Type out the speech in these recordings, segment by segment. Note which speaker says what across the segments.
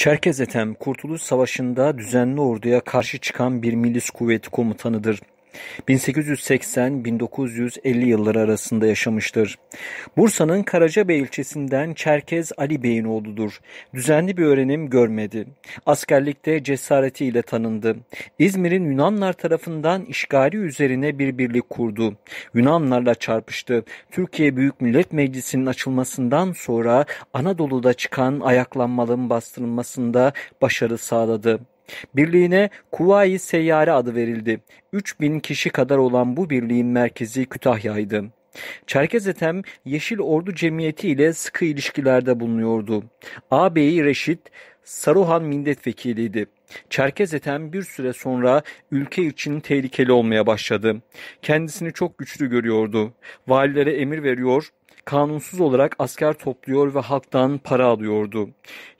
Speaker 1: Çerkezetem Kurtuluş Savaşı'nda düzenli orduya karşı çıkan bir milis kuvveti komutanıdır. 1880-1950 yılları arasında yaşamıştır. Bursa'nın Karacabey ilçesinden Çerkez Ali Bey'in oğludur. Düzenli bir öğrenim görmedi. Askerlikte cesaretiyle tanındı. İzmir'in Yunanlar tarafından işgali üzerine bir birlik kurdu. Yunanlarla çarpıştı. Türkiye Büyük Millet Meclisi'nin açılmasından sonra Anadolu'da çıkan ayaklanmaların bastırılmasında başarı sağladı. Birliğine Kuvayi Seyyare adı verildi. 3000 kişi kadar olan bu birliğin merkezi Kütahya'ydı. Çerkezetem Yeşil Ordu Cemiyeti ile sıkı ilişkilerde bulunuyordu. Ağabeyi Reşit Saruhan milletvekiliydi. Çerkez Ethem bir süre sonra ülke için tehlikeli olmaya başladı. Kendisini çok güçlü görüyordu. Valilere emir veriyor, kanunsuz olarak asker topluyor ve halktan para alıyordu.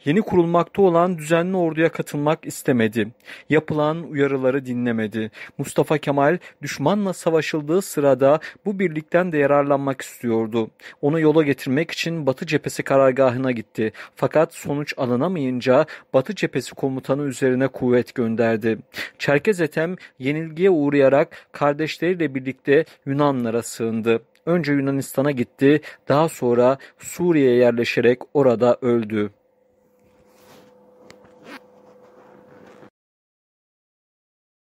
Speaker 1: Yeni kurulmakta olan düzenli orduya katılmak istemedi. Yapılan uyarıları dinlemedi. Mustafa Kemal düşmanla savaşıldığı sırada bu birlikten de yararlanmak istiyordu. Onu yola getirmek için Batı cephesi karargahına gitti. Fakat sonuç alınamayınca Batı cephesi komutanı üzerine kuvvet gönderdi. Çerkez Etem yenilgiye uğrayarak kardeşleriyle birlikte Yunanlara sığındı. Önce Yunanistan'a gitti, daha sonra Suriye'ye yerleşerek orada öldü.